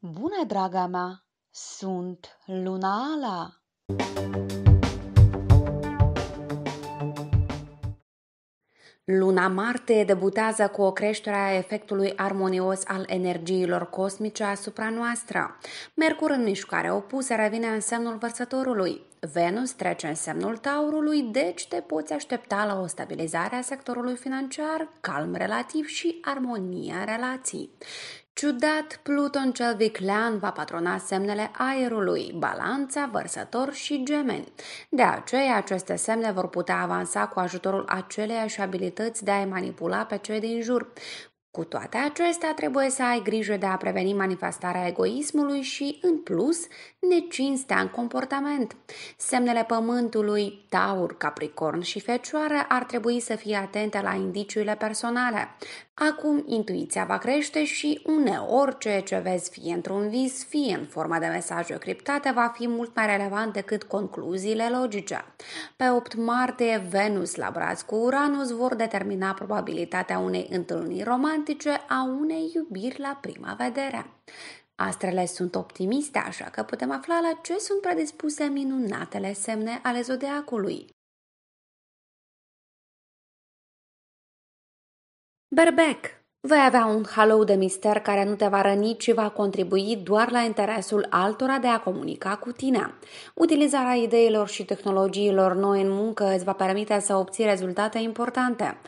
Bună, draga mea! Sunt Luna Ala! Luna Marte debutează cu o creștere a efectului armonios al energiilor cosmice asupra noastră. Mercur în mișcare opusă revine în semnul vărsătorului. Venus trece în semnul taurului, deci te poți aștepta la o stabilizare a sectorului financiar, calm relativ și armonia relației. Ciudat, Pluton cel viclean va patrona semnele aerului, balanța, vărsător și gemeni. De aceea, aceste semne vor putea avansa cu ajutorul aceleiași abilități de a-i manipula pe cei din jur. Cu toate acestea, trebuie să ai grijă de a preveni manifestarea egoismului și, în plus, necinstea în comportament. Semnele pământului, taur, capricorn și fecioară ar trebui să fie atente la indiciile personale. Acum intuiția va crește și uneori ceea ce vezi fie într-un vis, fie în formă de mesaje criptate, va fi mult mai relevant decât concluziile logice. Pe 8 martie, Venus la braț cu Uranus vor determina probabilitatea unei întâlniri romantice a unei iubiri la prima vedere. Astrele sunt optimiste, așa că putem afla la ce sunt predispuse minunatele semne ale zodiacului. Berbec Vei avea un halou de mister care nu te va răni, ci va contribui doar la interesul altora de a comunica cu tine. Utilizarea ideilor și tehnologiilor noi în muncă îți va permite să obții rezultate importante.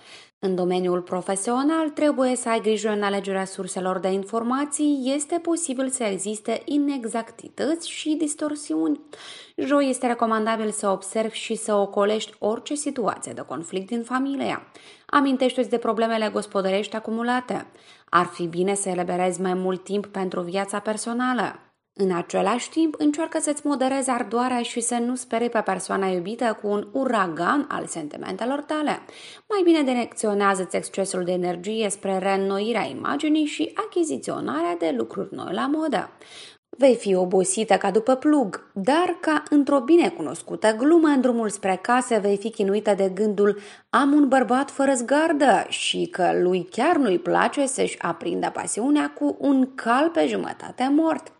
În domeniul profesional, trebuie să ai grijă în alegerea surselor de informații, este posibil să existe inexactități și distorsiuni. Joi este recomandabil să observi și să ocolești orice situație de conflict din familia. Amintește-ți de problemele gospodărești acumulate. Ar fi bine să eliberezi mai mult timp pentru viața personală. În același timp, încearcă să-ți moderezi ardoarea și să nu speri pe persoana iubită cu un uragan al sentimentelor tale. Mai bine direcționează-ți excesul de energie spre reînnoirea imaginii și achiziționarea de lucruri noi la modă. Vei fi obosită ca după plug, dar ca într-o binecunoscută glumă în drumul spre casă vei fi chinuită de gândul am un bărbat fără zgardă și că lui chiar nu-i place să-și aprindă pasiunea cu un cal pe jumătate mort.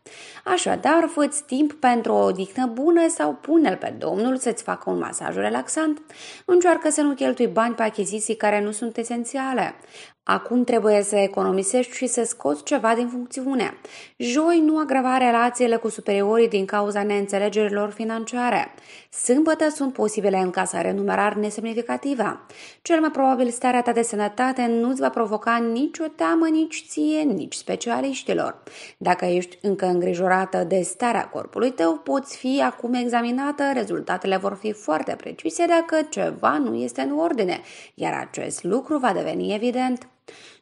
Așadar, fă-ți timp pentru o odihnă bună sau pune-l pe domnul să-ți facă un masaj relaxant. Încearcă să nu cheltui bani pe achiziții care nu sunt esențiale. Acum trebuie să economisești și să scoți ceva din funcțiune. Joi nu agrava relațiile cu superiorii din cauza neînțelegerilor financiare. Sâmbătă sunt posibile încasare numerar nesemnificativă cel mai probabil starea ta de sănătate nu îți va provoca nicio teamă nici ție, nici specialiștilor. Dacă ești încă îngrijorată de starea corpului tău, poți fi acum examinată, rezultatele vor fi foarte precise dacă ceva nu este în ordine, iar acest lucru va deveni evident.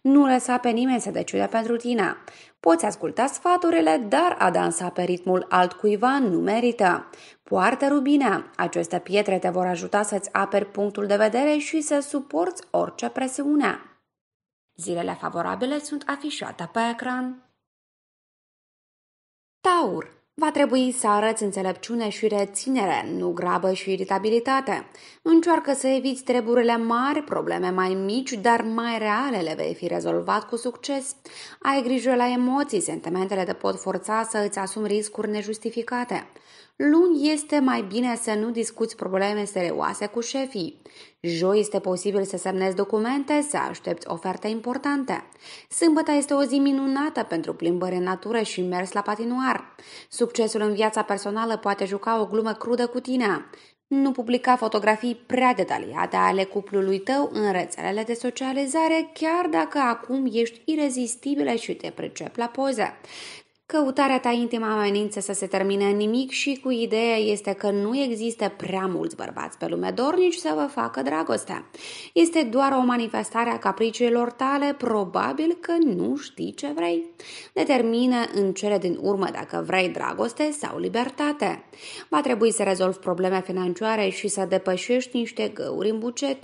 Nu lăsa pe nimeni să decide pentru tine. Poți asculta sfaturile, dar a dansa pe ritmul altcuiva nu merită. Poartă rubinea. Aceste pietre te vor ajuta să-ți aperi punctul de vedere și să suporți orice presiune. Zilele favorabile sunt afișate pe ecran. Taur Va trebui să arăți înțelepciune și reținere, nu grabă și iritabilitate. Încearcă să eviți treburile mari, probleme mai mici, dar mai reale le vei fi rezolvat cu succes. Ai grijă la emoții, sentimentele te pot forța să îți asumi riscuri nejustificate. Luni este mai bine să nu discuți probleme serioase cu șefii. Joi este posibil să semnezi documente, să aștepți oferte importante. Sâmbăta este o zi minunată pentru plimbări în natură și mers la patinoar. Succesul în viața personală poate juca o glumă crudă cu tine. Nu publica fotografii prea detaliate ale cuplului tău în rețelele de socializare, chiar dacă acum ești irezistibilă și te pricep la poze. Căutarea ta intimă amenință să se termine în nimic și cu ideea este că nu există prea mulți bărbați pe lume dornici să vă facă dragoste. Este doar o manifestare a capriciilor tale, probabil că nu știi ce vrei. Determină în cele din urmă dacă vrei dragoste sau libertate. Va trebui să rezolvi probleme financiare și să depășești niște găuri în bucet.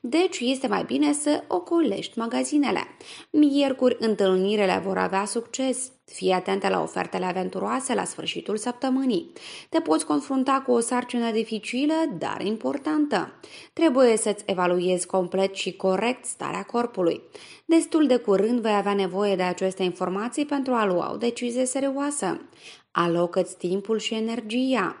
Deci este mai bine să ocolești magazinele. Miercuri întâlnirile vor avea succes. Fii atentă la ofertele aventuroase la sfârșitul săptămânii. Te poți confrunta cu o sarcină dificilă, dar importantă. Trebuie să-ți evaluezi complet și corect starea corpului. Destul de curând vei avea nevoie de aceste informații pentru a lua o decizie serioasă. Alocă-ți timpul și energia.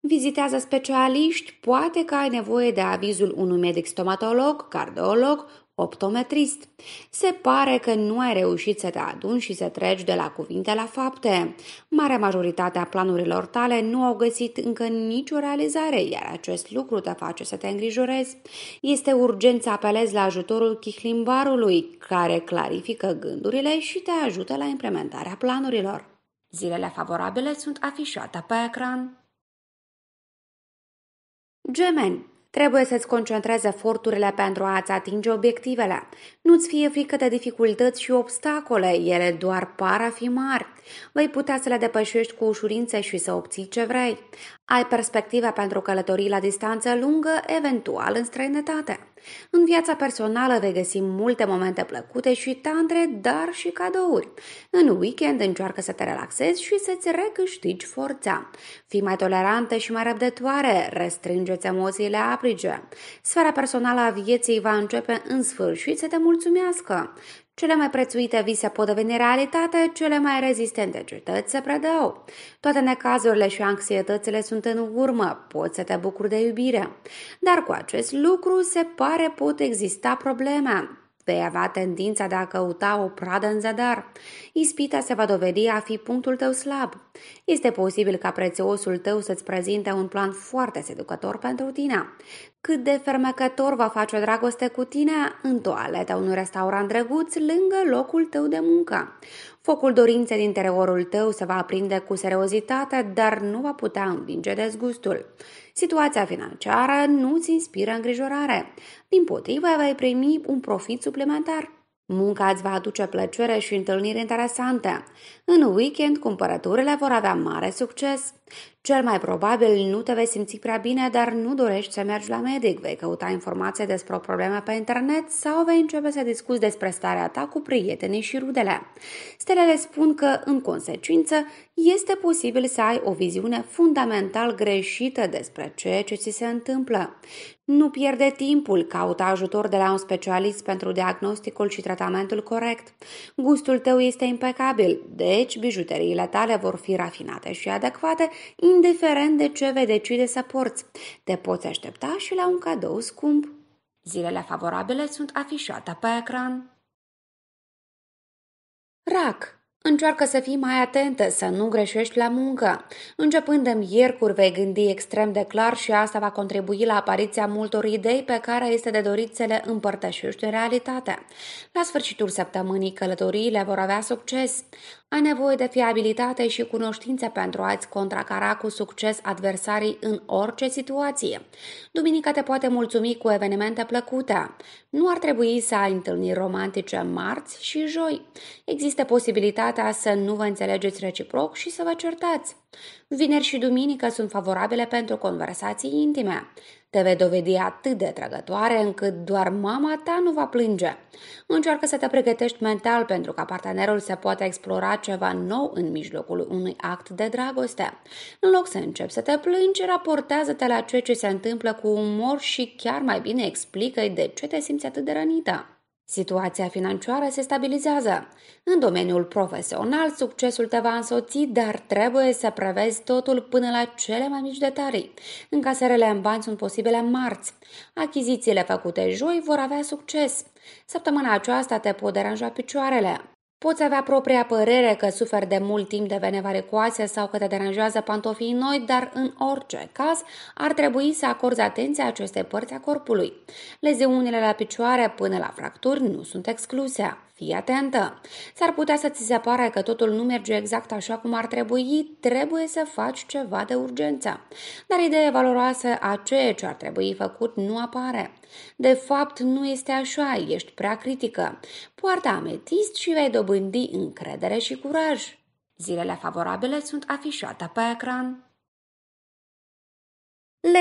Vizitează specialiști, poate că ai nevoie de avizul unui medic stomatolog, cardiolog, optometrist. Se pare că nu ai reușit să te aduni și să treci de la cuvinte la fapte. Marea majoritate a planurilor tale nu au găsit încă nicio realizare, iar acest lucru te face să te îngrijorezi. Este urgent să apelezi la ajutorul chihlimbarului, care clarifică gândurile și te ajută la implementarea planurilor. Zilele favorabile sunt afișate pe ecran. Gemeni Trebuie să-ți concentrezi eforturile pentru a-ți atinge obiectivele. Nu-ți fie frică de dificultăți și obstacole, ele doar par a fi mari. Vei putea să le depășești cu ușurință și să obții ce vrei. Ai perspective pentru călătorii la distanță lungă, eventual în străinătate. În viața personală regăsim multe momente plăcute și tandre, dar și cadouri. În weekend încearcă să te relaxezi și să-ți recâștigi forța. Fii mai tolerantă și mai răbdătoare, restrângeți emoțiile aprige. Sfera personală a vieții va începe în sfârșit să te mulțumească. Cele mai prețuite vise pot deveni realitate, cele mai rezistente cetăți se predau. Toate necazurile și anxietățile sunt în urmă, poți să te bucuri de iubire. Dar cu acest lucru se pare pot exista probleme. Vei avea tendința de a căuta o pradă în zadar. Ispita se va dovedi a fi punctul tău slab. Este posibil ca prețiosul tău să-ți prezinte un plan foarte seducător pentru tine. Cât de fermecător va face o dragoste cu tine în toaleta unui restaurant drăguț lângă locul tău de muncă. Focul dorinței din interiorul tău se va aprinde cu seriozitate, dar nu va putea învinge dezgustul situația financiară nu-ți inspiră îngrijorare. Din potrivă, vei primi un profit suplimentar. Munca îți va aduce plăcere și întâlniri interesante. În weekend, cumpărăturile vor avea mare succes. Cel mai probabil nu te vei simți prea bine, dar nu dorești să mergi la medic, vei căuta informații despre o problemă pe internet sau vei începe să discuți despre starea ta cu prietenii și rudele. Stelele spun că, în consecință, este posibil să ai o viziune fundamental greșită despre ceea ce ți se întâmplă. Nu pierde timpul, caută ajutor de la un specialist pentru diagnosticul și tratamentul corect. Gustul tău este impecabil, de deci deci, bijuteriile tale vor fi rafinate și adecvate, indiferent de ce vei decide să porți. Te poți aștepta și la un cadou scump. Zilele favorabile sunt afișate pe ecran. RAC Încearcă să fii mai atentă, să nu greșești la muncă. Începând de miercuri vei gândi extrem de clar și asta va contribui la apariția multor idei pe care este de dorit să le împărtășești în realitate. La sfârșitul săptămânii călătoriile vor avea succes. Ai nevoie de fiabilitate și cunoștințe pentru a-ți contracara cu succes adversarii în orice situație. Duminica te poate mulțumi cu evenimente plăcute. Nu ar trebui să ai întâlniri romantice marți și joi. Există posibilitatea să nu vă înțelegeți reciproc și să vă certați. Vineri și duminică sunt favorabile pentru conversații intime. Te vei dovedi atât de trăgătoare încât doar mama ta nu va plânge. Încearcă să te pregătești mental pentru ca partenerul să poată explora ceva nou în mijlocul unui act de dragoste. În loc să începi să te plângi, raportează-te la ceea ce se întâmplă cu umor și chiar mai bine explică de ce te simți atât de rănită. Situația financiară se stabilizează. În domeniul profesional, succesul te va însoți, dar trebuie să prevezi totul până la cele mai mici detalii. Încasările în bani sunt posibile marți. Achizițiile făcute joi vor avea succes. Săptămâna aceasta te pot deranja picioarele. Poți avea propria părere că suferi de mult timp de vene varicoase sau că te deranjează pantofii noi, dar în orice caz ar trebui să acorzi atenție acestei părți a corpului. Leziunile la picioare până la fracturi nu sunt excluse. Fii atentă! S-ar putea să ți se pare că totul nu merge exact așa cum ar trebui, trebuie să faci ceva de urgență. Dar ideea valoroasă a ceea ce ar trebui făcut nu apare. De fapt, nu este așa, ești prea critică. Poarta ametist și vei dobândi încredere și curaj. Zilele favorabile sunt afișate pe ecran.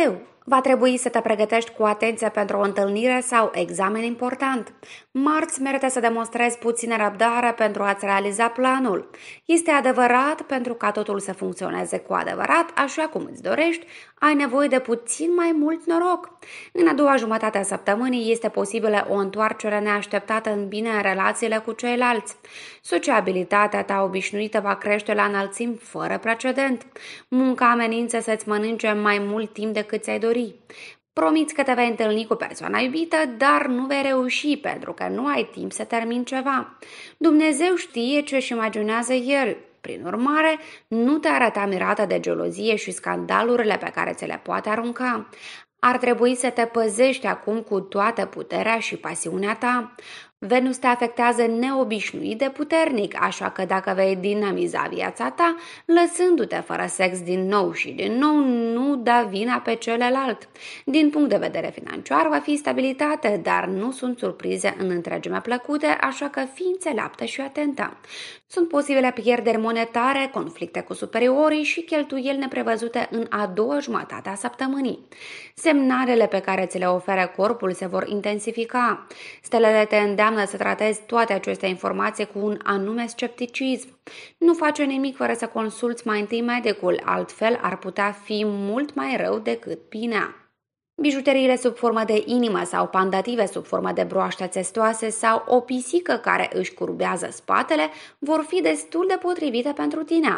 Leu Va trebui să te pregătești cu atenție pentru o întâlnire sau examen important. Marți merită să demonstrezi puțină răbdare pentru a-ți realiza planul. Este adevărat, pentru ca totul să funcționeze cu adevărat, așa cum îți dorești, ai nevoie de puțin mai mult noroc. În a doua jumătate a săptămânii este posibilă o întoarcere neașteptată în bine în relațiile cu ceilalți. Sociabilitatea ta obișnuită va crește la înălțim fără precedent. Munca amenință să-ți mănânce mai mult timp decât ți-ai dorit căsătorii. Promiți că te vei întâlni cu persoana iubită, dar nu vei reuși pentru că nu ai timp să termin ceva. Dumnezeu știe ce își imaginează El. Prin urmare, nu te arăta mirată de gelozie și scandalurile pe care ți le poate arunca. Ar trebui să te păzești acum cu toată puterea și pasiunea ta. Venus te afectează neobișnuit de puternic, așa că dacă vei dinamiza viața ta, lăsându-te fără sex din nou și din nou, nu da vina pe celălalt. Din punct de vedere financiar, va fi stabilitate, dar nu sunt surprize în întregime plăcute, așa că fii înțeleaptă și atentă. Sunt posibile pierderi monetare, conflicte cu superiorii și cheltuieli neprevăzute în a doua jumătate a săptămânii. Semnalele pe care ți le oferă corpul se vor intensifica. Stelele te îndeamnă Înseamnă să tratezi toate aceste informații cu un anume scepticism. Nu face nimic fără să consulți mai întâi medicul, altfel ar putea fi mult mai rău decât binea. Bijuteriile sub formă de inimă sau pandative sub formă de broaște țestoase sau o pisică care își curbează spatele vor fi destul de potrivite pentru tine.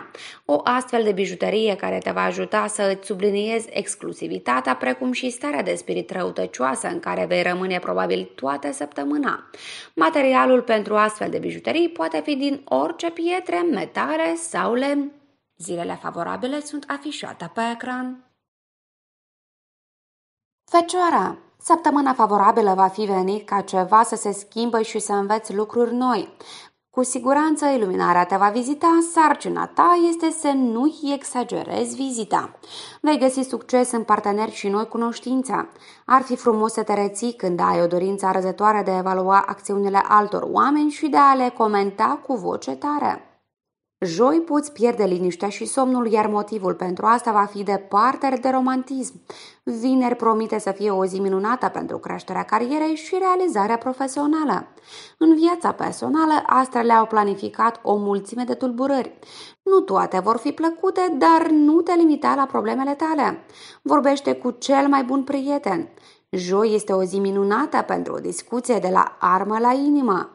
O astfel de bijuterie care te va ajuta să îți subliniezi exclusivitatea precum și starea de spirit răutăcioasă în care vei rămâne probabil toată săptămâna. Materialul pentru astfel de bijuterii poate fi din orice pietre, metale sau lemn. Zilele favorabile sunt afișate pe ecran. Fecioara, săptămâna favorabilă va fi venit ca ceva să se schimbă și să înveți lucruri noi. Cu siguranță iluminarea te va vizita, sarcina ta este să nu-i exagerezi vizita. Vei găsi succes în parteneri și noi cunoștința. Ar fi frumos să te reții când ai o dorință arzătoare de a evalua acțiunile altor oameni și de a le comenta cu voce tare. Joi poți pierde liniștea și somnul, iar motivul pentru asta va fi departe de romantism. Vineri promite să fie o zi minunată pentru creșterea carierei și realizarea profesională. În viața personală, astrele au planificat o mulțime de tulburări. Nu toate vor fi plăcute, dar nu te limita la problemele tale. Vorbește cu cel mai bun prieten. Joi este o zi minunată pentru o discuție de la armă la inimă.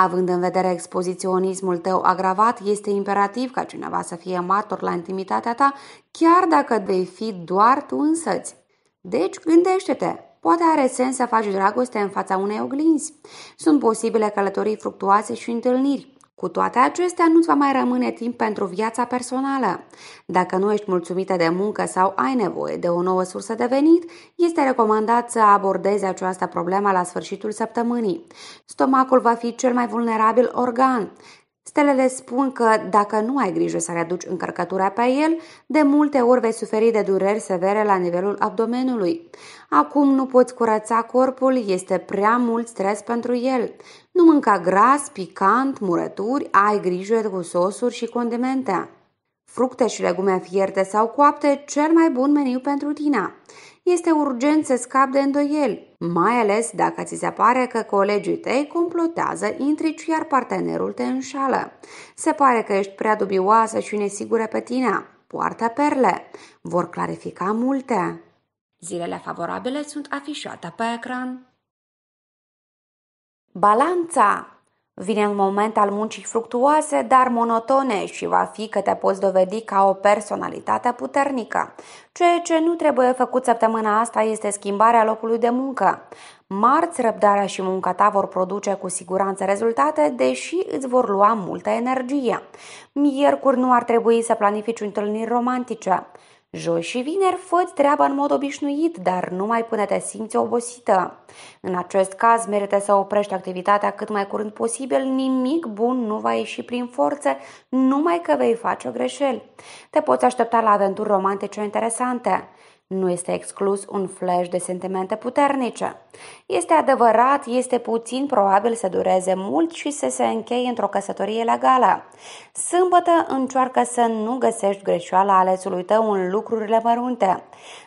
Având în vedere expoziționismul tău agravat, este imperativ ca cineva să fie martor la intimitatea ta, chiar dacă vei fi doar tu însăți. Deci, gândește-te, poate are sens să faci dragoste în fața unei oglinzi. Sunt posibile călătorii fructuoase și întâlniri. Cu toate acestea, nu-ți va mai rămâne timp pentru viața personală. Dacă nu ești mulțumită de muncă sau ai nevoie de o nouă sursă de venit, este recomandat să abordezi această problemă la sfârșitul săptămânii. Stomacul va fi cel mai vulnerabil organ. Stelele spun că dacă nu ai grijă să reduci încărcătura pe el, de multe ori vei suferi de dureri severe la nivelul abdomenului. Acum nu poți curăța corpul, este prea mult stres pentru el. Nu mânca gras, picant, murături, ai grijă cu sosuri și condimente. Fructe și legume fierte sau coapte, cel mai bun meniu pentru tine este urgent să scapi de îndoieli, mai ales dacă ți se pare că colegii tăi complotează intrici iar partenerul te înșală. Se pare că ești prea dubioasă și nesigură pe tine. Poartă perle. Vor clarifica multe. Zilele favorabile sunt afișate pe ecran. Balanța Vine un moment al muncii fructuoase, dar monotone și va fi că te poți dovedi ca o personalitate puternică. Ceea ce nu trebuie făcut săptămâna asta este schimbarea locului de muncă. Marți, răbdarea și munca ta vor produce cu siguranță rezultate, deși îți vor lua multă energie. Miercuri nu ar trebui să planifici întâlniri romantice. Joi și vineri fă treaba în mod obișnuit, dar numai până te simți obosită. În acest caz merită să oprești activitatea cât mai curând posibil, nimic bun nu va ieși prin forțe, numai că vei face greșeli. Te poți aștepta la aventuri romantice interesante. Nu este exclus un flash de sentimente puternice. Este adevărat, este puțin probabil să dureze mult și să se încheie într-o căsătorie legală. Sâmbătă încearcă să nu găsești greșeala alesului tău în lucrurile mărunte.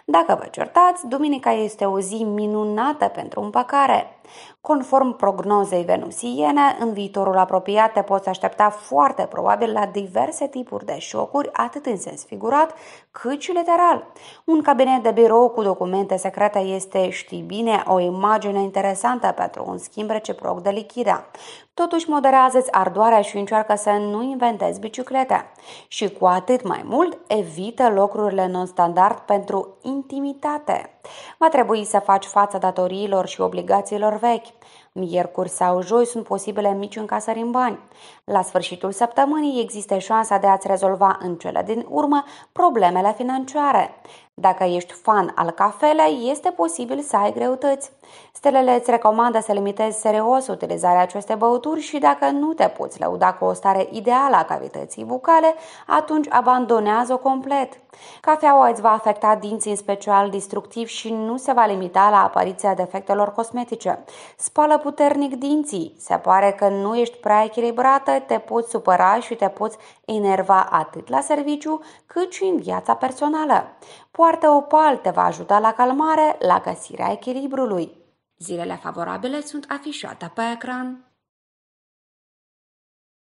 Dacă vă certați, duminica este o zi minunată pentru împăcare. Conform prognozei venusiene, în viitorul apropiat te poți aștepta foarte probabil la diverse tipuri de șocuri, atât în sens figurat, cât și literal. Un cabinet de birou cu documente secrete este, știi bine, o imagine interesantă pentru un schimb reciproc de lichida. Totuși, moderează-ți ardoarea și încearcă să nu inventezi biciclete. Și cu atât mai mult, evită lucrurile non-standard pentru intimitate. Va trebui să faci față datoriilor și obligațiilor vechi. Miercuri sau joi sunt posibile mici încasări în bani. La sfârșitul săptămânii există șansa de a-ți rezolva în cele din urmă problemele financiare. Dacă ești fan al cafelei, este posibil să ai greutăți. Stelele îți recomandă să limitezi serios utilizarea acestei băuturi și dacă nu te poți lăuda cu o stare ideală a cavității bucale, atunci abandonează-o complet. Cafeaua îți va afecta dinții în special distructiv și nu se va limita la apariția defectelor cosmetice. Spală puternic dinții. Se pare că nu ești prea echilibrată, te poți supăra și te poți enerva atât la serviciu cât și în viața personală. Poartă o paltă va ajuta la calmare, la găsirea echilibrului. Zilele favorabile sunt afișate pe ecran.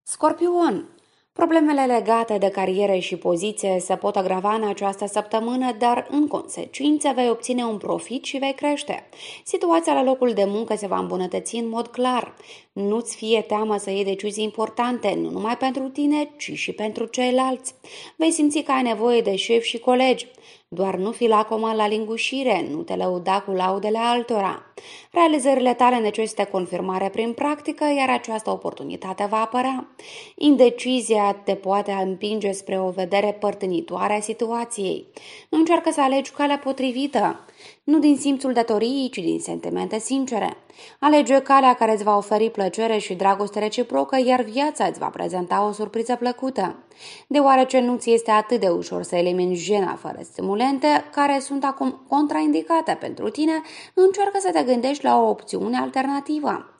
Scorpion Problemele legate de cariere și poziție se pot agrava în această săptămână, dar în consecință vei obține un profit și vei crește. Situația la locul de muncă se va îmbunătăți în mod clar. Nu-ți fie teamă să iei decizii importante, nu numai pentru tine, ci și pentru ceilalți. Vei simți că ai nevoie de șef și colegi. Doar nu fi lacomă la lingușire, nu te lăuda cu laudele altora. Realizările tale necesită confirmare prin practică, iar această oportunitate va apărea. Indecizia te poate împinge spre o vedere părtinitoare a situației. Nu încearcă să alegi calea potrivită nu din simțul datoriei, ci din sentimente sincere. Alege calea care îți va oferi plăcere și dragoste reciprocă, iar viața îți va prezenta o surpriză plăcută. Deoarece nu ți este atât de ușor să elimini jena fără stimulente, care sunt acum contraindicate pentru tine, încearcă să te gândești la o opțiune alternativă.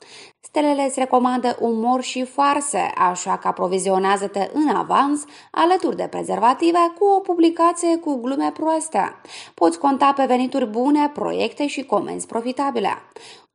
Stelele îți recomandă umor și farse, așa că aprovizionează-te în avans alături de prezervative cu o publicație cu glume proaste. Poți conta pe venituri bune, proiecte și comenzi profitabile.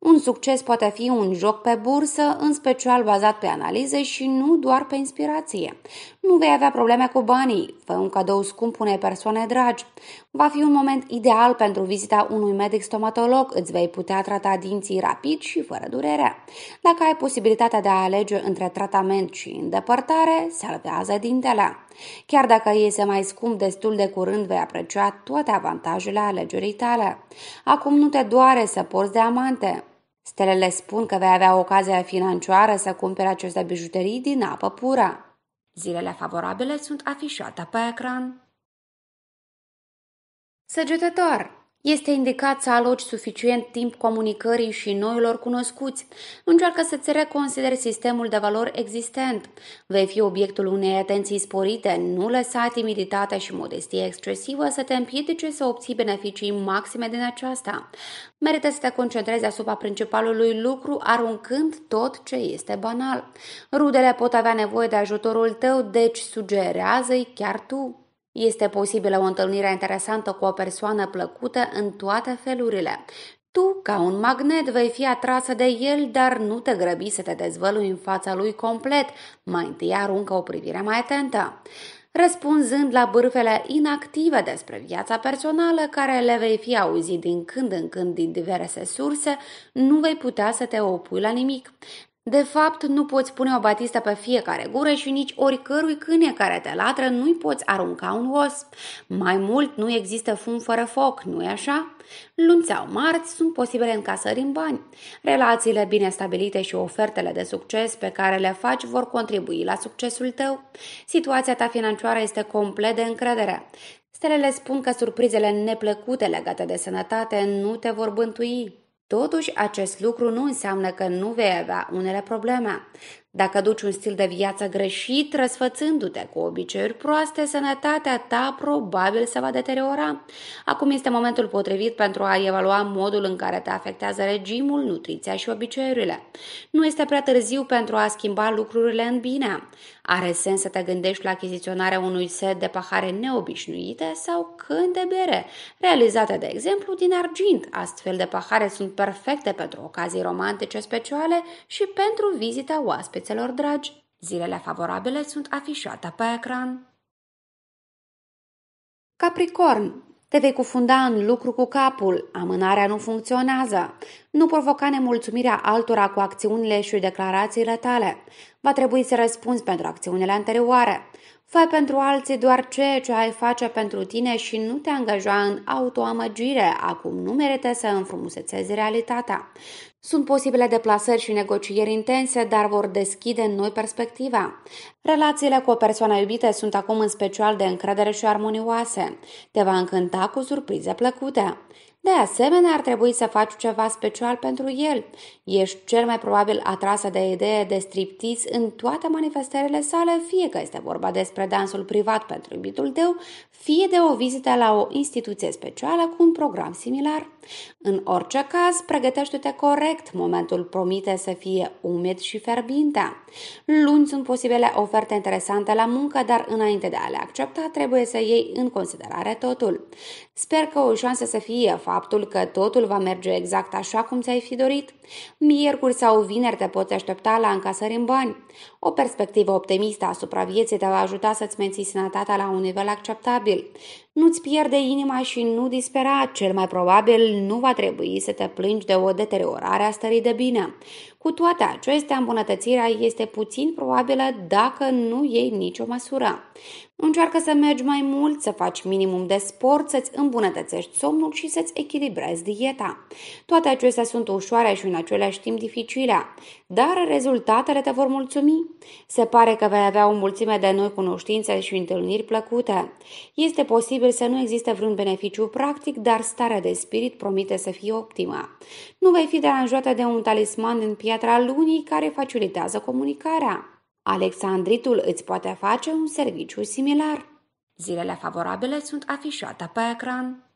Un succes poate fi un joc pe bursă, în special bazat pe analize și nu doar pe inspirație. Nu vei avea probleme cu banii, fă un cadou scump unei persoane dragi. Va fi un moment ideal pentru vizita unui medic stomatolog, îți vei putea trata dinții rapid și fără durere. Dacă ai posibilitatea de a alege între tratament și îndepărtare, salvează dintele. Chiar dacă iese mai scump destul de curând, vei aprecia toate avantajele alegerii tale. Acum nu te doare să porți diamante. Stelele spun că vei avea ocazia financiară să cumpere aceste bijuterii din apă pură. Zilele favorabile sunt afișate pe ecran. Săgetător! Este indicat să aloci suficient timp comunicării și noilor cunoscuți. Încearcă să-ți reconsideri sistemul de valori existent. Vei fi obiectul unei atenții sporite. Nu lăsa timiditatea și modestia excesivă să te împiedice să obții beneficii maxime din aceasta. Merită să te concentrezi asupra principalului lucru, aruncând tot ce este banal. Rudele pot avea nevoie de ajutorul tău, deci sugerează-i chiar tu. Este posibilă o întâlnire interesantă cu o persoană plăcută în toate felurile. Tu, ca un magnet, vei fi atrasă de el, dar nu te grăbi să te dezvălui în fața lui complet. Mai întâi aruncă o privire mai atentă răspunzând la bârfele inactive despre viața personală care le vei fi auzit din când în când din diverse surse, nu vei putea să te opui la nimic. De fapt, nu poți pune o batistă pe fiecare gură și nici oricărui câine care te latră nu-i poți arunca un os. Mai mult, nu există fum fără foc, nu-i așa? Luni sau marți sunt posibile încasări în bani. Relațiile bine stabilite și ofertele de succes pe care le faci vor contribui la succesul tău. Situația ta financiară este complet de încredere. Stelele spun că surprizele neplăcute legate de sănătate nu te vor bântui. Totuși, acest lucru nu înseamnă că nu vei avea unele probleme. Dacă duci un stil de viață greșit, răsfățându-te cu obiceiuri proaste, sănătatea ta probabil se va deteriora. Acum este momentul potrivit pentru a evalua modul în care te afectează regimul, nutriția și obiceiurile. Nu este prea târziu pentru a schimba lucrurile în bine. Are sens să te gândești la achiziționarea unui set de pahare neobișnuite sau când de bere, realizate, de exemplu, din argint. Astfel de pahare sunt perfecte pentru ocazii romantice speciale și pentru vizita oaspeților dragi. Zilele favorabile sunt afișate pe ecran. Capricorn te vei cufunda în lucru cu capul, amânarea nu funcționează, nu provoca nemulțumirea altora cu acțiunile și declarațiile tale. Va trebui să răspunzi pentru acțiunile anterioare. Fă pentru alții doar ceea ce ai face pentru tine și nu te angaja în autoamăgire, acum nu merită să înfrumusețezi realitatea. Sunt posibile deplasări și negocieri intense, dar vor deschide noi perspectiva. Relațiile cu o persoană iubită sunt acum în special de încredere și armonioase. Te va încânta cu surprize plăcute. De asemenea, ar trebui să faci ceva special pentru el. Ești cel mai probabil atrasă de idee de striptiz în toate manifestările sale, fie că este vorba despre dansul privat pentru iubitul tău, fie de o vizită la o instituție specială cu un program similar. În orice caz, pregătește-te corect, momentul promite să fie umed și fierbinte. Luni sunt posibile oferte interesante la muncă, dar înainte de a le accepta, trebuie să iei în considerare totul. Sper că o șansă să fie faptul că totul va merge exact așa cum ți-ai fi dorit. Miercuri sau vineri te poți aștepta la încasări în bani. O perspectivă optimistă asupra vieții te va ajuta să-ți menții sănătatea la un nivel acceptabil. Nu-ți pierde inima și nu dispera, cel mai probabil nu va trebui să te plângi de o deteriorare a stării de bine. Cu toate acestea, îmbunătățirea este puțin probabilă dacă nu iei nicio măsură. Încearcă să mergi mai mult, să faci minimum de sport, să-ți îmbunătățești somnul și să-ți echilibrezi dieta. Toate acestea sunt ușoare și în același timp dificile, dar rezultatele te vor mulțumi. Se pare că vei avea o mulțime de noi cunoștințe și întâlniri plăcute. Este posibil să nu existe vreun beneficiu practic, dar starea de spirit promite să fie optimă. Nu vei fi deranjată de un talisman din piatra lunii care facilitează comunicarea. Alexandritul îți poate face un serviciu similar. Zilele favorabile sunt afișate pe ecran.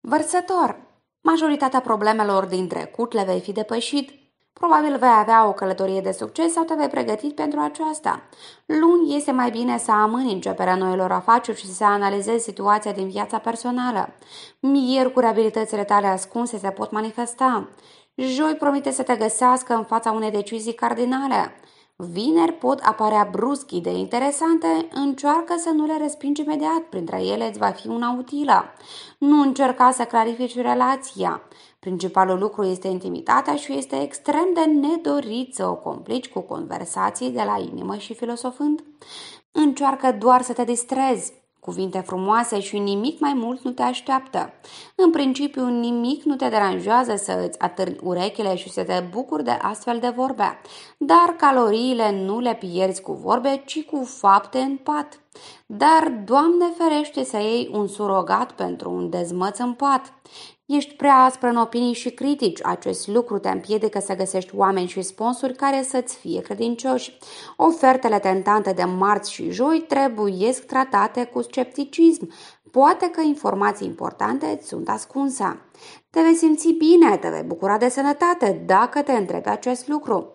Vărsător! Majoritatea problemelor din trecut le vei fi depășit. Probabil vei avea o călătorie de succes sau te vei pregăti pentru aceasta. Luni este mai bine să amâni începerea noilor afaceri și să analizezi situația din viața personală. Miercuri, abilitățile tale ascunse se pot manifesta. Joi promite să te găsească în fața unei decizii cardinale. Vineri pot apărea brusc idei interesante, încearcă să nu le respingi imediat, printre ele îți va fi una utilă. Nu încerca să clarifici relația. Principalul lucru este intimitatea și este extrem de nedorit să o complici cu conversații de la inimă și filosofând. Încearcă doar să te distrezi. Cuvinte frumoase și nimic mai mult nu te așteaptă. În principiu, nimic nu te deranjează să îți atârni urechile și să te bucuri de astfel de vorbe, dar caloriile nu le pierzi cu vorbe, ci cu fapte în pat. Dar, Doamne ferește să iei un surogat pentru un dezmăț în pat. Ești prea aspră în opinii și critici. Acest lucru te împiedică să găsești oameni și sponsori care să-ți fie credincioși. Ofertele tentante de marți și joi trebuie tratate cu scepticism. Poate că informații importante îți sunt ascunse. Te vei simți bine, te vei bucura de sănătate dacă te întrebi acest lucru.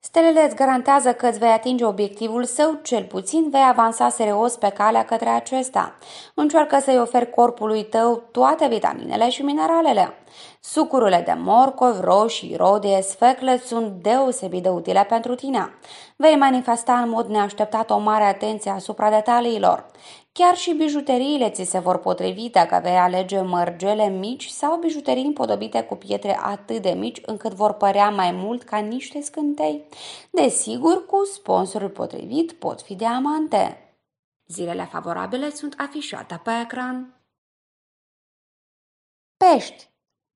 Stelele îți garantează că îți vei atinge obiectivul său, cel puțin vei avansa serios pe calea către acesta. Încearcă să-i oferi corpului tău toate vitaminele și mineralele. Sucurile de morcov, roșii, rodie, sfecle sunt deosebit de utile pentru tine. Vei manifesta în mod neașteptat o mare atenție asupra detaliilor. Chiar și bijuteriile ți se vor potrivi dacă vei alege mărgele mici sau bijuterii împodobite cu pietre atât de mici încât vor părea mai mult ca niște scântei. Desigur, cu sponsorul potrivit pot fi diamante. Zilele favorabile sunt afișate pe ecran. Pești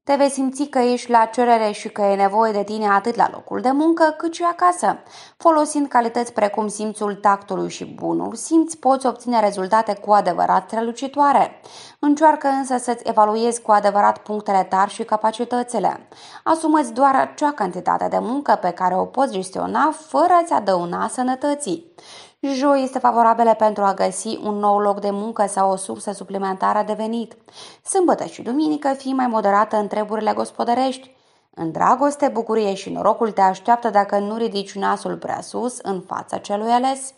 te vei simți că ești la cerere și că e nevoie de tine atât la locul de muncă cât și acasă. Folosind calități precum simțul tactului și bunul simți poți obține rezultate cu adevărat strălucitoare. Încearcă însă să-ți evaluezi cu adevărat punctele tari și capacitățile. Asumă-ți doar acea cantitate de muncă pe care o poți gestiona fără a-ți adăuna sănătății. Joi este favorabilă pentru a găsi un nou loc de muncă sau o sursă suplimentară de venit. Sâmbătă și duminică fii mai moderată în treburile gospodărești. În dragoste, bucurie și norocul te așteaptă dacă nu ridici nasul prea sus în fața celui ales.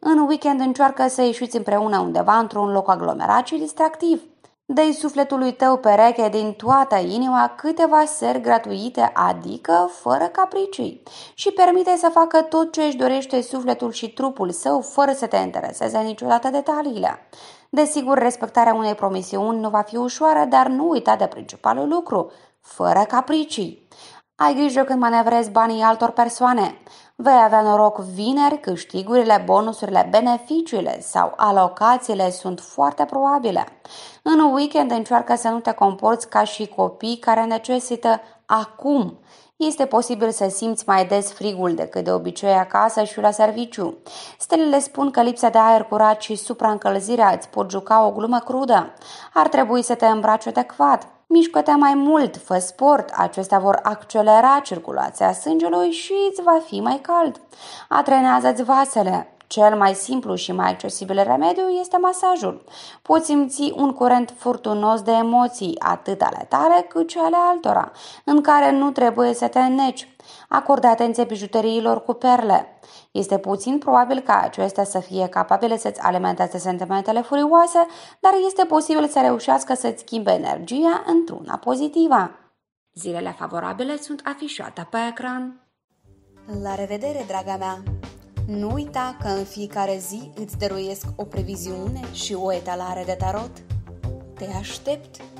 În weekend încearcă să ieșiți împreună undeva într-un loc aglomerat și distractiv. Dă-i sufletului tău pereche din toată inima câteva seri gratuite, adică fără capricii, și permite să facă tot ce își dorește sufletul și trupul său fără să te intereseze niciodată detaliile. Desigur, respectarea unei promisiuni nu va fi ușoară, dar nu uita de principalul lucru, fără capricii. Ai grijă când manevrezi banii altor persoane. Vei avea noroc vineri, câștigurile, bonusurile, beneficiile sau alocațiile sunt foarte probabile. În weekend încearcă să nu te comporți ca și copii care necesită acum. Este posibil să simți mai des frigul decât de obicei acasă și la serviciu. Stelele spun că lipsa de aer curat și supraîncălzirea îți pot juca o glumă crudă. Ar trebui să te îmbraci adecvat. Mișcă-te mai mult, fă sport, acestea vor accelera circulația sângelui și îți va fi mai cald. Atrenează-ți vasele. Cel mai simplu și mai accesibil remediu este masajul. Poți simți un curent furtunos de emoții, atât ale tale cât și ale altora, în care nu trebuie să te neci. Acordă atenție bijuteriilor cu perle. Este puțin probabil ca acestea să fie capabile să-ți alimenteze sentimentele furioase, dar este posibil să reușească să-ți schimbe energia într-una pozitivă. Zilele favorabile sunt afișate pe ecran. La revedere, draga mea! Nu uita că în fiecare zi îți dăruiesc o previziune și o etalare de tarot. Te aștept!